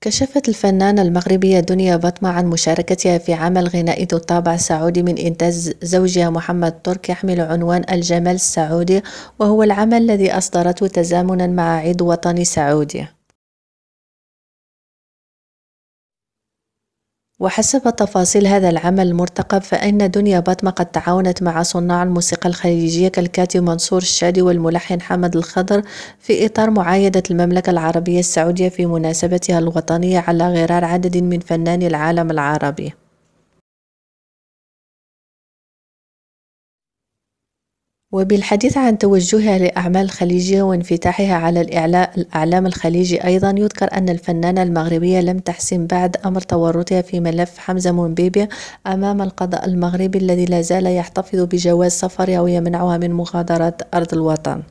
كشفت الفنانة المغربية دنيا بطمة عن مشاركتها في عمل غنائي ذو الطابع السعودي من إنتاج زوجها محمد ترك يحمل عنوان الجمال السعودي وهو العمل الذي أصدرته تزامنا مع عيد وطني سعودي وحسب تفاصيل هذا العمل المرتقب فإن دنيا باتمة قد تعاونت مع صناع الموسيقى الخليجية كالكاتب منصور الشادي والملحن حمد الخضر في إطار معايدة المملكة العربية السعودية في مناسبتها الوطنية على غرار عدد من فناني العالم العربي وبالحديث عن توجهها لأعمال الخليجية وانفتاحها على الإعلاء الأعلام الخليجي أيضا يذكر أن الفنانة المغربية لم تحسم بعد أمر تورطها في ملف حمزة منبيبيا أمام القضاء المغربي الذي لا زال يحتفظ بجواز سفرها ويمنعها من مغادرة أرض الوطن